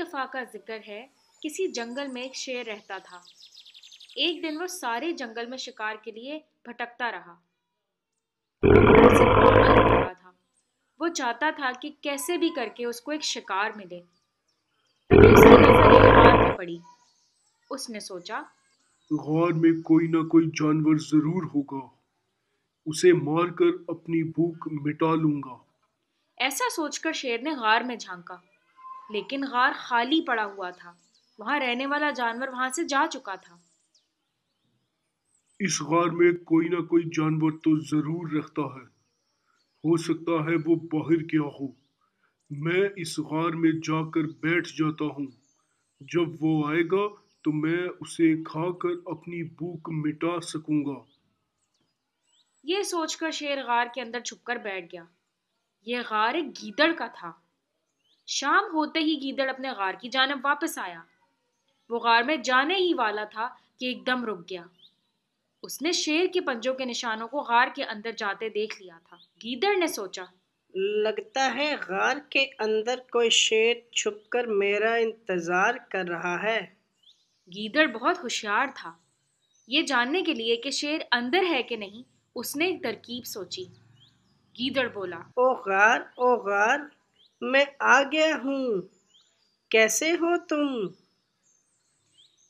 दफ़ा का जिक्र है किसी जंगल में एक शेर रहता था एक दिन वो सारे जंगल में शिकार के लिए भटकता रहा था वो चाहता था कि कैसे भी करके उसको एक शिकार मिले पड़ी उसने सोचा गार में कोई ना कोई जानवर जरूर होगा उसे मारकर अपनी भूख मिटा लूंगा ऐसा सोचकर शेर ने गार में झांका लेकिन गार खाली पड़ा हुआ था वहां रहने वाला जानवर वहां से जा चुका था इस गार में कोई ना कोई जानवर तो जरूर रहता है हो सकता है वो बाहर क्या हो मैं इस गार में जाकर बैठ जाता हूँ जब वो आएगा तो मैं उसे खाकर अपनी भूख मिटा सकूंगा ये सोचकर शेर गार के अंदर छुपकर बैठ गया यह गार एक गीदड़ का था शाम होते ही गीदड़ अपने गार की जानब वापस आया वो गार में जाने ही वाला था कि एकदम रुक गया उसने शेर के पंजों के निशानों को गार के अंदर जाते देख लिया था गीदड़ ने सोचा लगता है गार के अंदर कोई शेर छुपकर मेरा इंतज़ार कर रहा है गीदड़ बहुत होशियार था ये जानने के लिए कि शेर अंदर है कि नहीं उसने एक तरकीब सोची गीदड़ बोला ओ गार ओ गार मैं आ गया हूँ कैसे हो तुम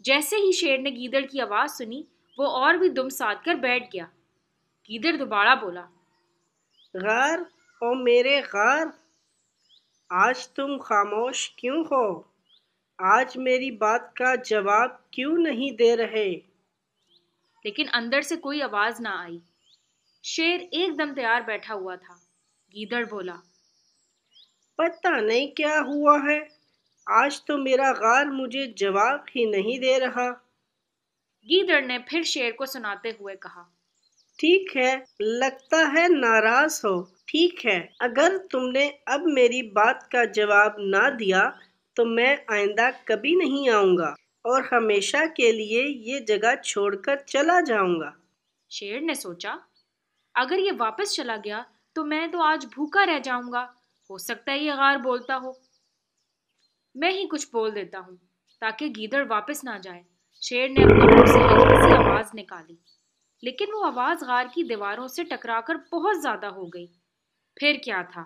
जैसे ही शेर ने गीदड़ की आवाज़ सुनी वो और भी दुम साध कर बैठ गया गीदड़ दोबारा बोला गार ओ मेरे गार आज तुम खामोश क्यों हो आज मेरी बात का जवाब क्यों नहीं दे रहे लेकिन अंदर से कोई आवाज़ ना आई शेर एकदम तैयार बैठा हुआ था गीदड़ बोला पता नहीं क्या हुआ है आज तो मेरा गार मुझे जवाब ही नहीं दे रहा गीदड़ ने फिर शेर को सुनाते हुए कहा ठीक है लगता है नाराज हो ठीक है अगर तुमने अब मेरी बात का जवाब ना दिया तो मैं आइंदा कभी नहीं आऊँगा और हमेशा के लिए ये जगह छोड़कर चला जाऊंगा शेर ने सोचा अगर ये वापस चला गया तो मैं तो आज भूखा रह जाऊँगा हो सकता है ये गार बोलता हो मैं ही कुछ बोल देता हूँ ताकि गीदड़ वापस ना जाए शेर ने अपने मुंह से हल्की सी आवाज़ निकाली लेकिन वो आवाज़ गार की दीवारों से टकराकर बहुत ज़्यादा हो गई फिर क्या था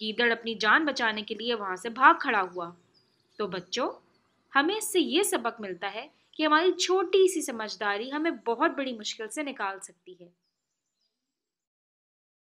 गीदड़ अपनी जान बचाने के लिए वहां से भाग खड़ा हुआ तो बच्चों हमें इससे ये सबक मिलता है कि हमारी छोटी सी समझदारी हमें बहुत बड़ी मुश्किल से निकाल सकती है